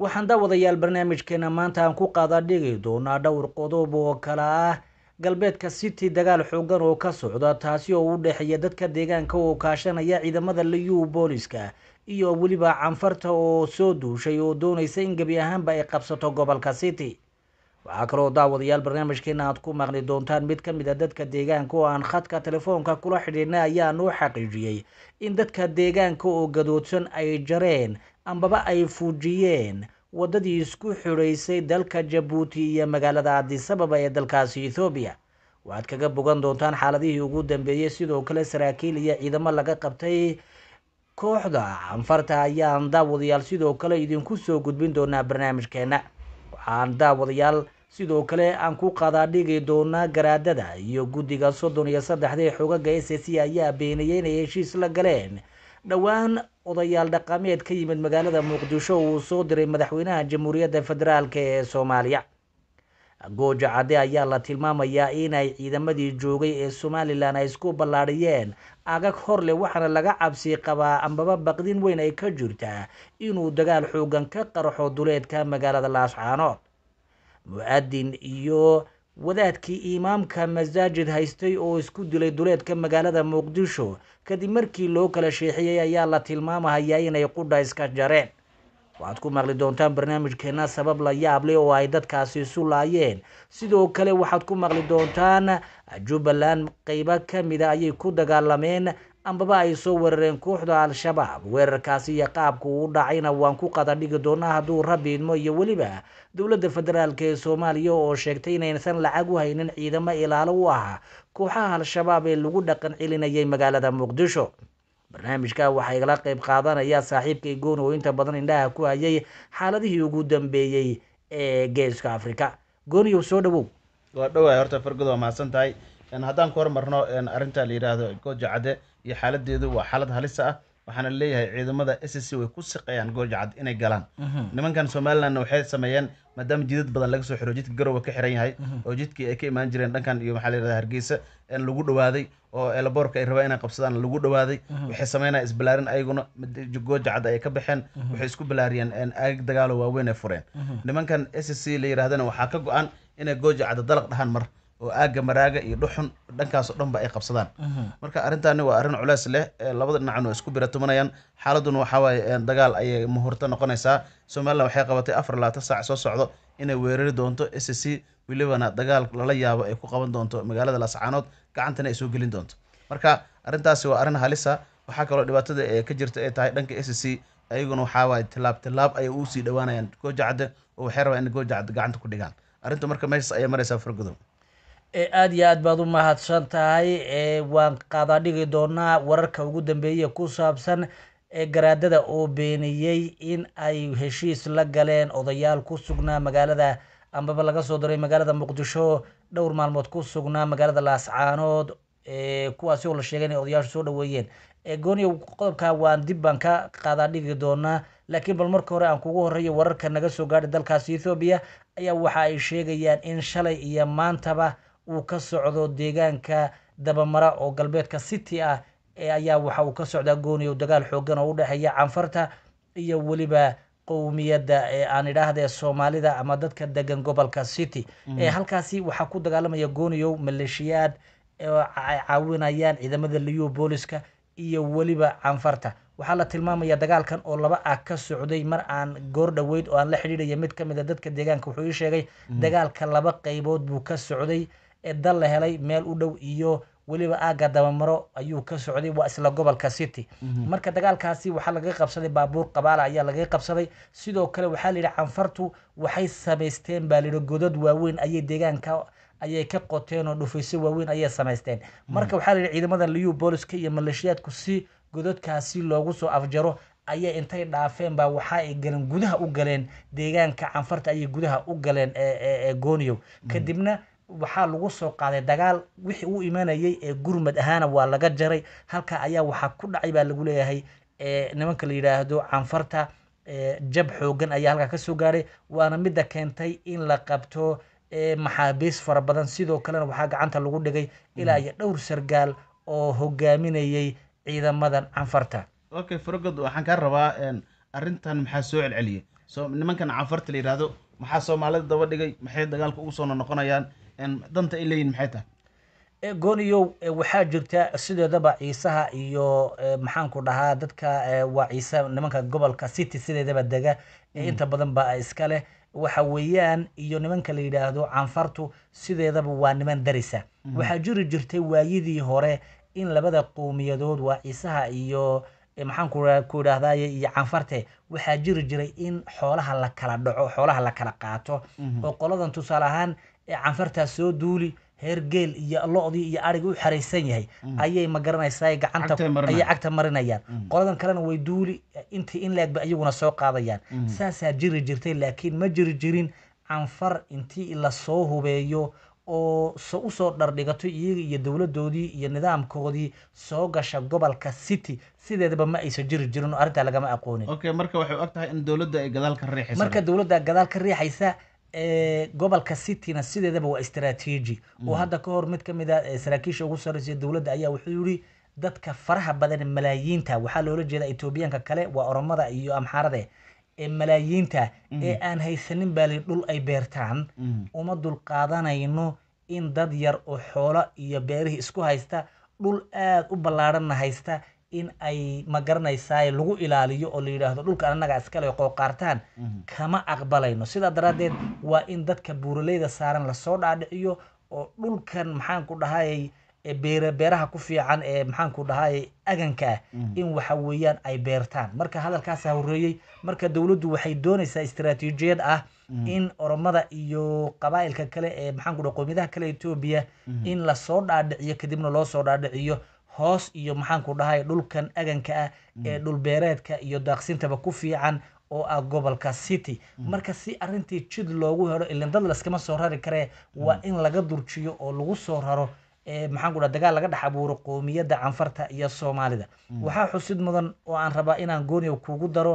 waxaan daawadayaal barnaamijkeena maanta aan ku qaadaa dhigi doonaa dhowr qodob oo kale ah galbeedka city dagaal xoogan oo ka socda taasi oo u dhexeeya dadka deegaanka oo kaashanaya ciidamada liyu booliska iyo weliba canfarta oo soo duushay oo doonaysa in gebi ahaanba ay qabsato gobolka city waxaa kaloo daawadayaal barnaamijkeena aad ku maqli doontaan mid ka mid a ah dadka deegaanka oo aan khadka telefoonka kula xidhiidhnay ayaa noo xaqiijiyey in dadka deegaanka oo gadoodsan ay jareen ambaba ay fuujiyeen waddadii isku xidhaysay dalka jabuuti iyo magaalada adisababa ee dalkaasi ethoobiya waxaad kaga bogan doontaan xaaladihii ugu dambeeyey sidoo kale saraakiil iyo ciidamo laga qabtay kooxda canfarta ayaan daawadayaal sidoo kale idinku soo gudbin doonaa barnaamijkeenna waxaan daawadayaal sidoo kale aan ku qaadaa doonaa garaadada iyo guddiga soddon iyo saddexda ee xoogaga s c ayaa beeniyey inay heshiis la galeen dhowaan odayaal dhaqameed ka yimid magaalada muqdisho uu soo diray madaxweynaha jamhuuriyadda federaalk ee soomaaliya goojo cadde ayaa la tilmaamayaa inay ciidamadii joogay ee somalilan ay isku ballaadhiyeen agag hor leh waxaana laga cabsii qabaa ambaba baqdin weyn ay ka jirtaa inuu dagaal xoogan ka qarxo duleedka magaalada laascaanood mu iyo wadaadkii imaamka masaajid haystay oo isku dilay duleedka magaalada muqdisho kadib markii loo kala sheexiyey ayaa la tilmaamahayaa inay qudha iska jareen waxaad ku maqli doontaan barnaamijkeenna sabab la yaab leh oo ay dadkaasi isu laayeen sidoo kale waxaad ku maqli doontaan jubbaland qeybo ka mida ah, ayay ku dagaalameen ambaba ay soo weerareen kooxda al-shabaab weerarkaasi iyo qaabka uu dhacayna waan ku qada dhigi doonaa hadduu rabbi idmo iyo weliba dowladda federaalk ee soomaaliya oo sheegtay inaysan lacag u haynin ciidamo ilaalo u ahaa kooxaha al-shabaab ee lagu dhaqan celinayay magaalada muqdisho barnaamijka waxaa igala qayb qaadanaya saaxiibkay gooni oo inta badan indhaha ku hayay xaaladihii ugu dambeeyey ee geeska afrika gooniyow soo dhawow waa dhowaa horta fargod waa mahadsan tahay haddaan ku hormarno arrinta la yidhaahdo gooja iyo xaaladeedu waa xaalad halisa ah waxaana leeyahay ciidamada s c way ku shaqeeyaan goorjacad inay galaan mhm. nimankan somalilanna waxay sameeyeen maadaama jidad badan laga soo xiro jidka garowa ka xiran yahay mhm. oo jidkii ay ka imaan jireen dhankan iyo maxaa layidhahda hargeysa n lagu dhawaaday oo eelaboorka ay rabaan inay qabsadaan lagu dhawaaday mhm. waxay sameynaya isbalaarin ayaguna goojacad ay ka baxeen waxay isku balaariyeen aag dagaalo waaweyn ay fureen nimankan s c la yidhahdana waxaa ka go-an inay goojacadda dalaq dhahaan mar oo aaga maraaga iyo dhuxun dhankaasoo dhanba ay qabsadaan marka arintani waa arrin culeys leh labada dhinacan waa isku biratumanayaan xaaladuna waxawaaye dagaal ayay muhurto noqonaysaa somalilan waxay qabatay afar labaatan saac soo socdo inay weerari doonto s c welibana dagaal lala yaabo ay ku qaban doonto magaalada laascaanood gacantana ay soo gelin doonto marka arrintaasi waa arrin halisa waxaa kaloo dhibaatada ee ka jirta ay tahay dhanka s c ayaguna waxaawaay tilaab tilaab ayay usii dhawaanayaan goojacda oo waxay rabaan in goojacda gacanta ku dhigaan arrintu marka meeshaas ayay maraysaa fargodow aada iyo aad baad u mahadsan tahay waan qaada dhigi doonaa wararka ugu dambeeya ku saabsan garaadada oo beeniyey in ay heshiis la galeen odayaal ku sugnaa magaalada ambaba laga soo diray magaalada muqdisho dhowr maalmood ku sugnaa magaalada laascaanood kuwaasi oo la sheegay inay odayaashu soo dhaweeyeen gooniyo qodobka waan dib baan ka qaada dhigi doonaa laakiin bal marka hore aan kugu horreeyo wararka naga soo gaadhay dalkaasi ethoobiya ayaa waxa ay sheegayaan in shalay iyo maantaba uu ka socdo deegaanka dabamara oo galbeedka city ah ayaa waxa uu ka socdaa gooniyo dagaal xoogan oo udhexeeya canfarta iyo weliba qowmiyadda aan idhaahde soomaalida ama dadka degan gobolka city mm. halkaasi waxaa ku dagaalamaya gooniyo maleeshiyaad ay caawinayaan ciidamada booliska iyo weliba canfarta waxaa la tilmaamaya dagaalkan oo laba ah ka socday mar aan goor dhoweyd oo aan la xidhiidhaya mid ka mida ah dadka deegaanka wuxuu ii sheegay mm. dagaalka laba qeybood buu ka socday dal la helay meel u dhow iyo weliba aaga dabamaro ayuu ka socday waa isla gobolka city mhm. marka dagaalkaasi waxaa laga qabsaday baabuur qabaala ayaa laga qabsaday sidoo kale waxaa layidhi canfartu waxay samaysteen baa layidhi godad waaweyn ayay deegaanka ayay ka qoteen oo dhufayso waaweyn ayay samaysteen mhm. marka waxaa layidhi ciidamada liyu booliska iyo maleeshiyaadku si godadkaasi loogu soo afjaro ayay intay dhaafeen baa waxa ay galeen gudaha u galeen deegaanka canfarta ayay gudaha u galeen gooniyow mhm. kadibna waxaa lagu soo qaaday dagaal wixii u imanayay ee gurmad ahaana waa laga jaray halka ayaa waxaa ku dhacay baa lagu leeyahay nimanka la yidhaahdo canfarta jab xoogan ayaa halkaa kasoo gaaray waana midda keentay in la qabto maxaabiis fara badan sidoo kalena waxaa gacanta lagu dhigay ilaa iyo dhowr sargaal oo hogaaminayay ciidamadan canfarta okay farogod waxaan kaa rabaa arrintan maxaa soo celceliyay nimankan canfarta la yidhaahdo maxaa soomaalida daba dhigay maxay dagaalka ugu soo noqonayaan danta ay leeyihin maxay tahay eh, gooniyow eh, waxaa jirta sideedaba ciisaha iyo eh, maxaanku dhahaa dadka waa ciise nimanka gobolka city sideedaba dega inta mm. badan ba iska leh waxa weeyaan iyo nimanka la yidhaahdo canfartu sideedaba waa niman darisa mm-hmm. waxaa jiri jirtay waayidii hore in labada qowmiyadood waa ciisaha iyo maxaan ku idhahdaye iyo canfarte waxaa jiri jiray in xoolaha la kala dhaco xoolaha la kala qaato oo mm-hmm. qoladan tusaale ahaan canfartaa soo duuli heergeel iyo lo-dii iyo arig u xaraysan yahay mm. ayay ma garanaysaa gacanta ayay cagta marinayaan mm. qoladan kalena way duuli intii in laeg bay soo qaadayaan mm. saasaa jiri jirtay laakiin ma jiri jirin canfar intii lasoo hubeeyo oo u soo dhardhigato iyaga iyo dowladoodii iyo nidaamkoodii soo gasha gobolka city sideedaba ma aysan jiri jirin oo arrintaa lagama aqoonin marka waxay og tahay in dowladda ay gadaal ka riixaysa marka dowladda gadaal ka riixaysa gobolka cityna sideedaba waa istraatiiji oo mm. hadda ka hor mid kamid a ah, saraakiisha ugu sareysa dowladda ayaa wuxuu yihi dadka faraha badan malaayiinta waxaa loola jeeda etoobiyaanka kale waa oromada iyo amxaarade ee malaayiinta mm. ee aan haysanin baali dhul ay beertaan mm. uma dulqaadanayno in dad yar oo xoolo iyo beerihi isku haysta dhul aada u ballaadhanna haysta in ay magaranaysaa lagu ilaaliyo oo la yidhaahdo dhulka annaga iskale qooqaartaan mhm. kama aqbalayno sidaa daraaddeed waa in dadka buuraleyda saaran lasoo dhaadhiciyo oo dhulkan maxaanku dhahay beeraha ku fiican ee maxaanku dhahay aganka ah mhm. in waxa weeyaan ay beertaan marka hadalkaasaa horreeyey marka dowladdu waxay doonaysaa istaraatiijiyad ah mhm. in oromada iyo qabaa'ilka kale ee maxaanku dhaha qowmiyadaha kale etoobiya in lasoo dhaadhiciyo kadibna loosoo dhaadhiciyo hoos iyo maxaanku dhahay dhulkan aganka ah mm. ee dhulbeereedka iyo daaqsintaba ku fiican oo ah gobolka city mm. marka si arintii jid loogu helo ilan dad laskama soo rari karee waa mm. in laga durjiyo oo lagu soo raro maxaanku dhaha dagaal laga dhex abuuro qoomiyadda canfarta iyo soomaalida waxaa xusid mudan oo aan rabaa inaan gooniya kugu daro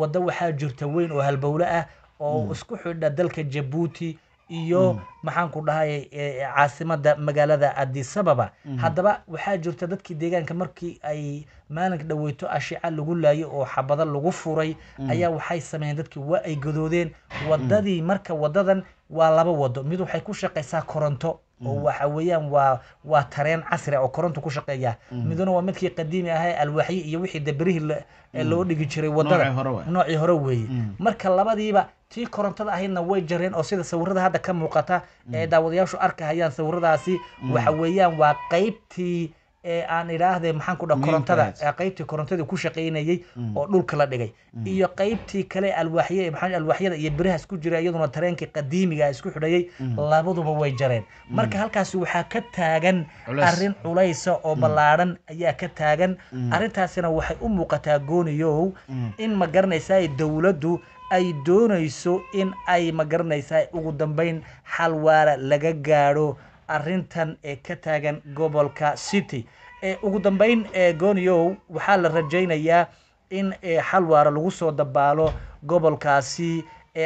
waddo waxaa jirta weyn oo halbowle ah oo isku xidha dalka jabuuti iyo mm. maxaan ku dhahay caasimada magaalada adisababa mm-hmm. haddaba waxaa jirta dadkii deegaanka markii ay maalinka dhaweyto ashica lagu laayo oo xabado lagu furay mm. ayaa waxay sameeyeen dadkii waa ay gadoodeen mm. wadadii marka wadadan waa laba wado mid waxay ku shaqaysaa koronto oo mm. waxa weeyaan waa waa tareen casri ah oo koronta ku shaqeeya mm. miduna waa midkii qadiimi ahaa alwaxyi iyo wixii dabrihii mm. loo dhigi jiray wadada noocii hore weeye marka labadiiba tii korontada ahaydna way jareen oo sida sawirada hadda ka muuqata ee daawadayaashu arkahayaan sawiradaasi waxa weeyaan waa qaybtii ee aan idhaahde maxaan ku dha korontada qaybtii korontadii ku shaqaynayey mm. oo dhulka la dhigay mm. iyo qaybtii kale alwaxy alwaxyada iyo birahaas ku jira iyaduna tareenkii qadiimiga isku xidhayay mm. labaduba way jareen marka halkaas waxaa ka taagan arin culaysa oo ballaadhan ayaa ka taagan arintaasina waxay u muuqataa gooniyow in ma garanaysaa dowladdu ay doonayso in ay ma garanaysaa ugu dambeyn xal waara laga gaadho arrintan ee ka taagan gobolka City ugu dambeyn goonyow waxaa la rajeynayaa in xal waara lagu soo dabaalo gobolkaasi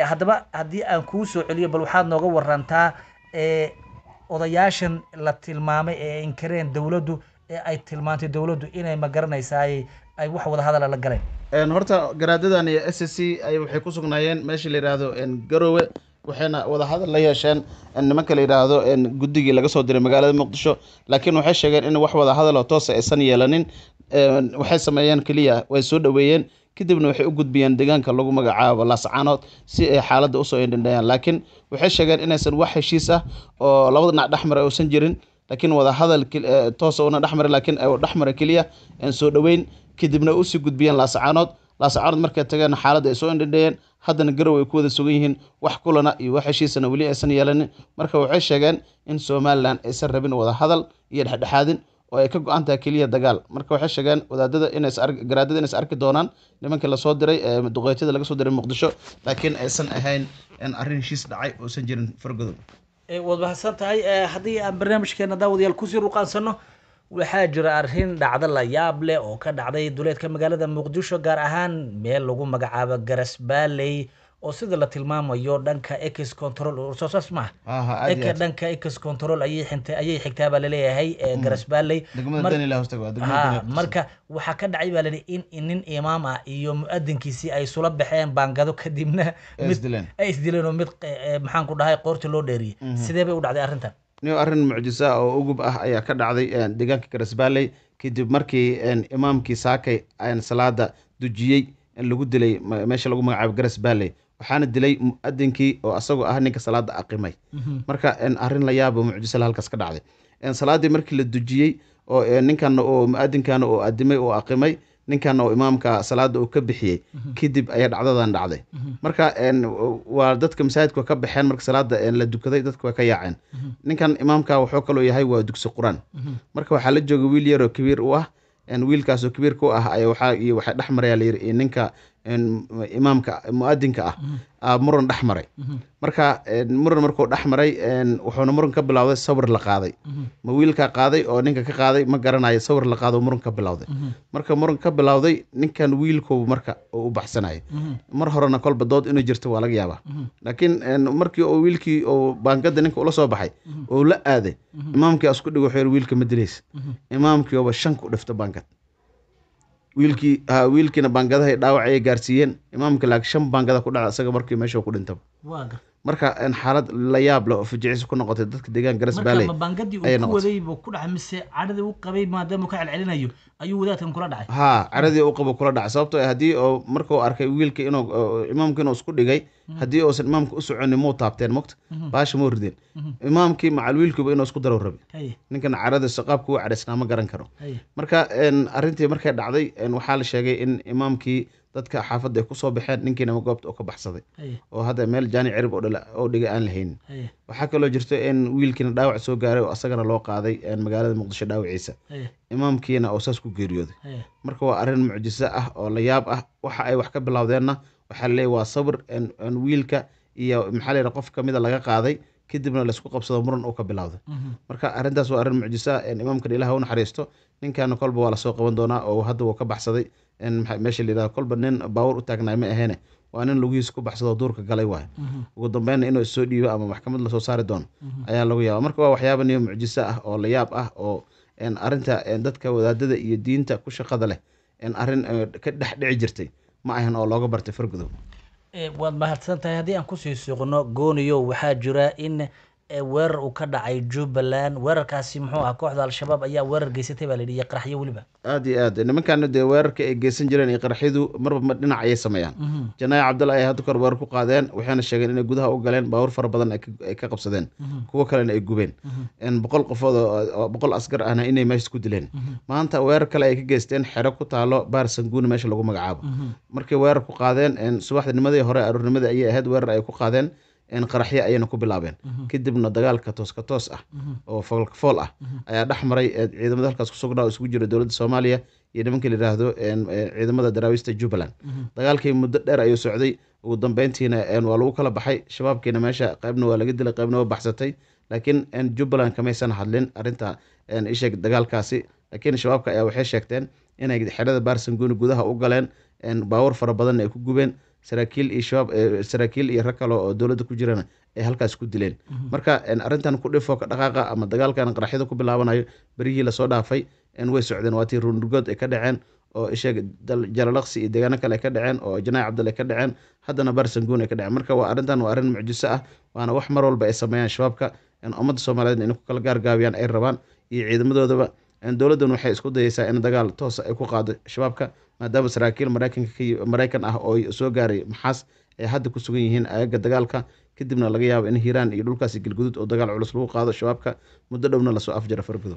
haddaba haddii aan kuu soo celiyo bal waxaad nooga warantaa odayaashan la tilmaamay ee inkareen dowladdu ee ay tilmaantay dowladdu inay ma garanaysaay ay wax wada hadala ah la galeen horta garaadadani s c waxay ku sugnaayeen meesha la yidhaahdo garoowe waxayna wadahadal la yeesheen nimanka la yidhaahdo guddigii laga soo diray magaalada muqdisho laakiin waxay sheegeen in wax wadahadal oo toosa ah aysan yeelanin waxay sameeyeen keliya way soo dhoweeyeen kadibna waxay u gudbiyeen deegaanka lagu magacaabo laascaanood si ay xaaladda usoo indhindhayaan laakiin waxay sheegeen inaysan wax heshiis ah oo labada dhinac dhexmara uusan jirin laakiin wadahadal toosa ah una dhexmara laakiin dhexmara keliya aan soo dhoweyn kadibna usii gudbiyeen laascaanood laascarood markay tageen xaaladda ay soo indhidheeyeen haddana garow ay ku wada sugan yihiin wax kulana iyo wax heshiisana weli aysan yeelanin marka waxay sheegeen in somalilan aysan rabin wada hadal iyo dhexdhexaadin oo ay ka go-an tahay keliya dagaal marka waxay sheegeen wadaadada ina garaadada inayis arki doonaan nimankii lasoo diray ee duqeytyada laga soo diray muqdisho laakiin aysan ahayn in arrin heshiis dhacay oosan jirin fargodob waad mahadsan tahay haddii aan barnaamijkeena daawadayaal kusii ruqaansanno waxaa jira arrin dhacdo la yaab leh oo ka dhacday duleedka magaalada muqdisho gaar ahaan meel lagu magacaabo garas baaley oo sida la tilmaamayo dhanka ex control sosasma eka ah. dhanka ex control ayay xintay ayay xigtaa baa laleeyahay garas baaley marka waxaa ka dhacay baa layidhi in nin imaam ah iyo mu'adinkiisii ay sula baxeen baangado kadibna ay isdileen oo mid eh, eh, maxaan ku dhahay qoorta loo dheeriyey mhm. sidee bay u dhacday arrintan arrin mucjiso ah oo ugub ah ayaa ka dhacday eh, deegaanka garas garisbaalley kadib markii eh, imaamkii saakay eh, salaada dujiyey lagu dilay meesha lagu magacaabo garisbaalley waxaana dilay muadinkii oo asagoo ah ninka salaada aqimay mhm. marka arrin la yaabo mucjisala halkaas ka dhacday salaaddii markii la dujiyey oo ninkan oo muadinkana oo adimay oo aqimay ninkan oo imaamka salaada uu ka bixiyey mhm. kadib ayaa dhacdadan dhacday mhm. marka waa dadka masaajidka ka baxeen marka salaada la dukaday dadka waa ka yaaceen mhm. ninkan imaamka wuxuu kaloo yahay waa dugsi qur-aan marka waxaa la joogay wiil yaroo kabiir u ah wiilkaasoo kabiirka u ah waxay dhex marayaa layiri ninka imaamka muadinka ah mm-hmm. a muran dhexmaray mm-hmm. marka muran markuu dhexmaray wuxuuna muran ka bilowday sawir la qaaday mm-hmm. ma wiilka qaaday oo ninka ka qaaday ma garanayo sawir la qaado muran ka bilowday marka muran ka bilowday ninkan wiilkoobu marka u baxsanayay mar horena kolba dood inuu jirto waa laga yaabaa laakiin markii oo wiilkii oo baangada ninka ula soo baxay uu la aaday imaamkii asku dhig waxu wiilka ma dilaysa imaamkii ooba shan ku dhifta baangad wiilkii ah, wiilkiina baangadaha ay dhaawac ay gaarsiiyeen imaamka laag shan bangada ku dhaca isaga markii meesha ku dhintaba marka xaalad la yaab leh oo fujiciisa ku noqotay dadka deegaan garas baaley marka mabaangadii uu wadayba ku kula dhacay haa cadhadii qabo kula dhacay sababto ah haddii oo marka arkay wiilka inuu imaamka inuu isku dhigay mhm. haddii uusan imaamka u soconin muu taabteen mogta mhm. baasha muu rideen mhm. imaamkii macal wiilkiiba inuu isku darow rabe ninkan cadhada saqaabka uu cadhaysnaa ma garan karo marka arrintii markay dhacday waxaa la sheegay in imaamkii dadka xaafada ay kusoo baxeen ninkiina goobta oo ka baxsaday oo hadda meel jaani cirib oo dhiga aan lahayn waxaa kaloo jirto in wiilkiina dhaawac soo gaaray oo asagana loo qaaday magaalada muqdisho dhaawaciisa imaamkiina oo saas ku geeriyooday marka waa arin mucjiso ah oo la yaab ah waxa ay wax ka bilowdeenna waxaa laleeya waa sawir wiilka iyo maxaa la yidha qof ka mida laga qaaday kadibna laysku qabsado muran uu ka bilowday mhm. marka arrintaas waa arrin mucjiso ah imaamkan ilaah u naxariisto ninkaana kolba waa lasoo qaban doonaa oo hadda wuu ka baxsaday meesha la layidhahdo kolba nin baawar u taagnaay ma aheene waa nin lugihiis ku baxsadoo duurka galay waay mhm. ugu dambeynna inuu issoo dhiibo ama maxkamad lasoo saari doono mhm. ayaa lagu yaaba marka waa waxyaaba niyo mucjiso ah oo la yaab ah oo arinta dadka wadaadada iyo diinta ku shaqada leh arin eh, ka dhex dhici jirtay ma ahan oo looga bartay fargudow eh, waad mahadsan tahay haddii aan kusii suuqno gooniyo waxaa jira in ee weerar uu ka dhacay jubbaland weerarkaasi muxuu ah kooxda al-shabaab ayaa weerar geysatay baa layidhi iyo qaraxyo weliba aad iyo aad nimankana dee weerarka ay geysan jireen iyo qaraxyadu marba ma dhinac ayay sameeyaan mhm. janaayi cabdalla ay hadda kahor weerar ku qaadeen waxayna sheegeen inay gudaha u galeen baawur fara badan ay ka qabsadeen mhm. kuwo kalena ay gubeen mhm. boqol qofood boqol askar ahna inay meesha ku dileen maanta weerar kale ay ka geysteen xero ku taalo baar sanguuni meesha lagu magacaabo markay weerar ku qaadeen subaxdinimadii hore aroornimadii ayay ahayd weerar ay ku qaadeen qaraxyo ayayna ku bilaabeen mhm. kadibna dagaalka tooska toos ah mhm. oo foolkafool ah mhm. ayaa dhex maray ciidamada halkaas kusugnaa oo isugu jira dowladda soomaaliya iyo nimankai la yidhaahdo ciidamada daraawiista jubbaland dagaalkii muddo dheer ayuu socday ugu dambeyntiina waa lagu kala baxay shabaabkiina meesha qaybna waa laga dilay qaybna waa baxsatay laakiin jubbaland kamaysan hadlin arinta isheeg dagaalkaasi laakiin shabaabka ayaa waxay sheegteen inay xerada baarsanguuni gudaha u galeen baawar fara badanna ay ku gubeen saraakiil iyo shabaab eh, saraakiil iyo rag kale oo dowladda ku jirana ay halkaas ku dileen mhm. marka arintan ku dhifo ka dhaqaaqa ama dagaalkan qaraxyada ku bilaabanayo berihii lasoo dhaafay way socdeen waa tii ruundhugood ay ka dhaceen oo isheeg jalalaqsi iyo deegaano kale ay ka dhaceen oo janaac cabdal ay ka dhaceen haddana barsanguun ay ka dhaceen marka waa arrintan waa arrin mucjiso ah waana wax mar walba ay sameeyaan shabaabka ummadda soomaaliyeed inay ku kala gaargaabiyaan ay rabaan iyo ciidamadoodaba dowladdan waxay isku dayeysaa in dagaal toosa ah ay ku qaado shabaabka maadaama saraakiil maraykan ah oo soo gaaray maxaas ay hadda ku sugan yihiin aagaga dagaalka kadibna laga yaabo in hiiraan iyo dhulkaasi galguduud oo dagaal culus lagu qaado shabaabka muddo dhowna lasoo afjaro fargudo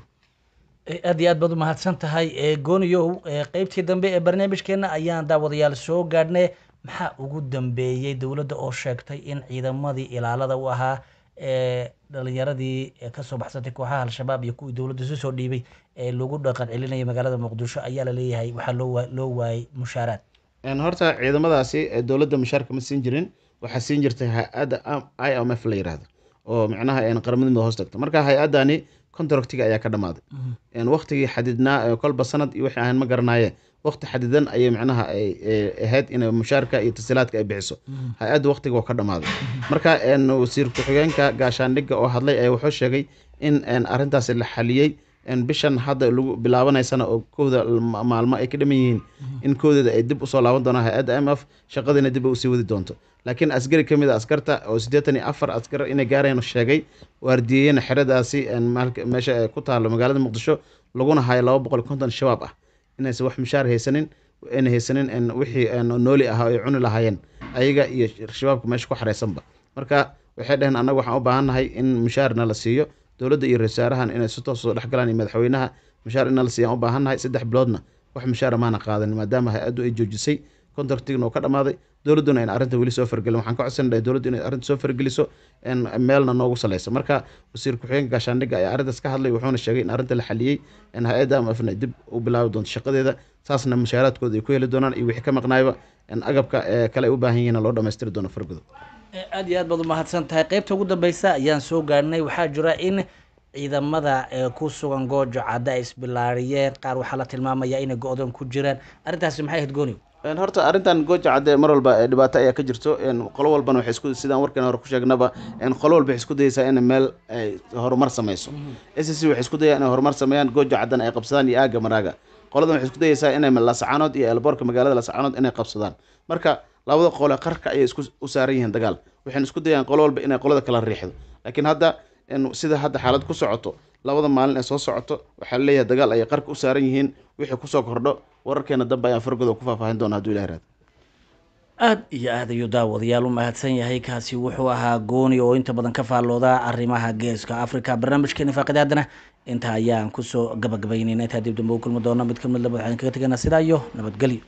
eh, aad iyo aad baad u mahadsan tahay egooniyow eh, eh, qeybtii dambe ee barnaamijkeenna ayaan daawadayaal soo gaadhnay maxaa ugu dambeeyey dowladda oo sheegtay in ciidamadii ilaalada u ahaa dhalinyaradii kasoo baxsatay kooxaha al-shabaab iyo kuwii dowladda isu soo dhiibay ee lagu dhaqan celinaya magaalada muqdisho ayaa laleeyahay waxaa loo loo waayay mushaaraad horta ciidamadaasi ee dowladda mushaarka ma siin jirin waxaa siin jirtay hay-adda i m f la yiraahdo oo micnaha qaramada mida hoos tagta marka hay-addani contractiga ayaa ka dhamaaday mhm. waktigii xadidnaa kolba sanad iyo waxay ahayn ma garanaayeen wakti xadidan ayay micnaha ay ahayd inay mushaarka iyo tasiilaadka ay bixiso mhm. hay-adda waktiga waa ka dhamaaday mhm. marka wasiir ku-xigeenka gaashaandhigga oo hadlay ee wuxuu sheegay in arrintaasi la xaliyey bishan hadda lagu bilaabanaysana oo kooda maalmo ay ka dhaman yihiin in koodeeda ay dib usoo laaban doonaan hay-adda m f shaqadiina dib ay usii wadi doonto laakiin askari ka mid a ah askarta oo siddeetan iyo afar askar inay gaareen sheegay waardiyeeyena xeradaasi meesha ku taalo magaalada muqdisho laguna hayo laba boqol konton shabaab ah inaysan wax mushaar haysanin ayna haysanin wixii nooli ahaa ay cuni lahaayeen ayaga iyo shabaabka meesha ku xareysanba marka waxay dhaheen annaga waxaan u baahan nahay in mushaarna la siiyo dowladda iyo rasaarahan inay si toos soo dhexgalaan iyo madaxweynaha mashaar in la siiyaan u baahannahay saddex biloodna wax mashaara maana qaadan maadaama hay-addu ay joojisay kontartiina uu ka dhamaaday dowladduna ayna arrinta weli soo fargelin waxaan ka codsannahay dowladdu inay arrinta soo fargeliso meelna noogu salayso marka wasiir ku-xigeenka gaashaandhigga ayaa arrintaas ka hadlay wuxuuna sheegay in arrinta la xaliyey in hay-adda amafna dib u bilaabi doonto shaqadeeda saasna mushaaraadkooda ay ku heli doonaan iyo wixii ka maqnaayaba in agabka eh, kale ay u baahan yihiin loo dhammaystiri doono fargudo eh, aad iyo aad baad umahadsan tahay qaybta ugu dambeysa ayaan soo gaarnay waxaa jira in ciidamada eh, ku sugan goojo cadda ay isbilaariyeen qaar waxaa la tilmaamayaa inay go-doon ku jiraan arrintaasi maxay ahayd gooni horta arrintan gooja cadde mar walba eh, dhibaato ayaa ka jirto qolo walbana waxay isku sidaan warkan hore ku sheegnaba qolo walba waxay isku dayeysaa in meel ay horumar sameyso s c waxay isku dayaan inay horumar sameeyaan gooja caddan ay qabsadaan iyo aagga maraaga qoladan waxay isku dayeysaa inay lasacanood iyo elboorka magaalada lasacanood inay qabsadaan marka labada qole qarka ayay isku u saaran yihiin dagaal waxayna isku dayaan qolo walba inay qolada kala riixdo laakiin hadda sida hadda xaalad ku socoto labada maalin ee soo socoto waxaa leeyahay dagaal ayay qarka u saaran yihiin wixii kusoo kordho wararkeena dambe ayaan fargooda ku faahfaahin doona haduu ilah raado aada iyo aad ayuu daawadayaal u mahadsan yahay kaasi wuxuu ahaa gooni oo inta badan ka faallooda arrimaha geeska africa barnaamijkeeni faaqida haddana intaa ayaan kusoo gabagabaynayna intaa dib dambe u kulmi doona mid ka mid laba waxaan kaga tegaynaa sidaa iyo nabadgelyo